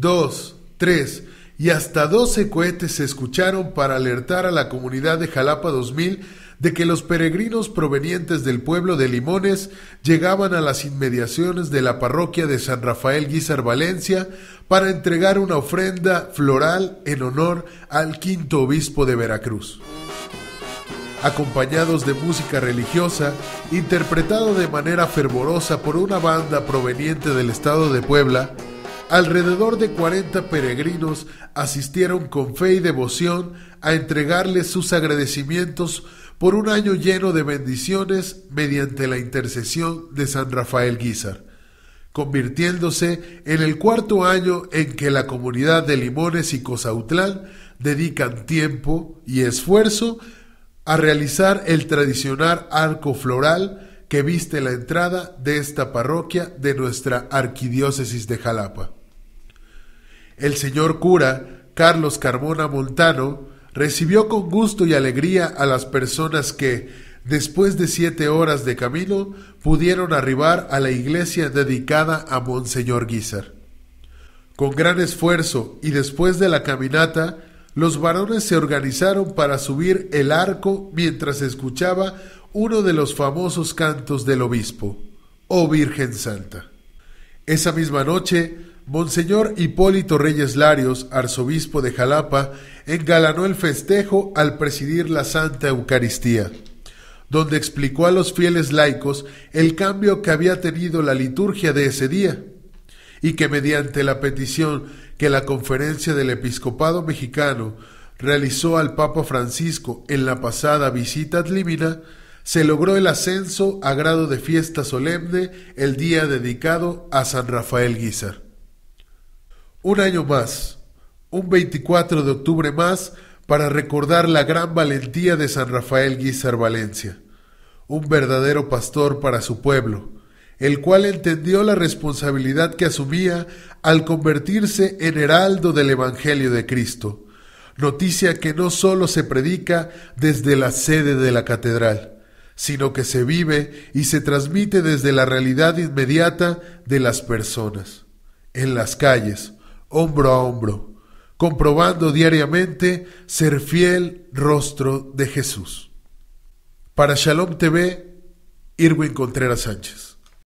Dos, tres y hasta doce cohetes se escucharon para alertar a la comunidad de Jalapa 2000 de que los peregrinos provenientes del pueblo de Limones llegaban a las inmediaciones de la parroquia de San Rafael Guizar Valencia para entregar una ofrenda floral en honor al quinto obispo de Veracruz. Acompañados de música religiosa, interpretado de manera fervorosa por una banda proveniente del estado de Puebla, Alrededor de 40 peregrinos asistieron con fe y devoción a entregarles sus agradecimientos por un año lleno de bendiciones mediante la intercesión de San Rafael Guizar, convirtiéndose en el cuarto año en que la comunidad de Limones y Cosautlán dedican tiempo y esfuerzo a realizar el tradicional arco floral que viste la entrada de esta parroquia de nuestra arquidiócesis de Jalapa. El señor cura, Carlos Carmona Montano, recibió con gusto y alegría a las personas que, después de siete horas de camino, pudieron arribar a la iglesia dedicada a Monseñor Guizar. Con gran esfuerzo y después de la caminata, los varones se organizaron para subir el arco mientras escuchaba uno de los famosos cantos del obispo, Oh Virgen Santa. Esa misma noche, Monseñor Hipólito Reyes Larios, arzobispo de Jalapa, engalanó el festejo al presidir la Santa Eucaristía, donde explicó a los fieles laicos el cambio que había tenido la liturgia de ese día, y que mediante la petición que la conferencia del episcopado mexicano realizó al Papa Francisco en la pasada visita ad se logró el ascenso a grado de fiesta solemne el día dedicado a San Rafael Guizar. Un año más, un 24 de octubre más para recordar la gran valentía de San Rafael Guizar Valencia, un verdadero pastor para su pueblo, el cual entendió la responsabilidad que asumía al convertirse en heraldo del Evangelio de Cristo, noticia que no sólo se predica desde la sede de la catedral, sino que se vive y se transmite desde la realidad inmediata de las personas, en las calles, hombro a hombro, comprobando diariamente ser fiel rostro de Jesús. Para Shalom TV, Irwin Contreras Sánchez.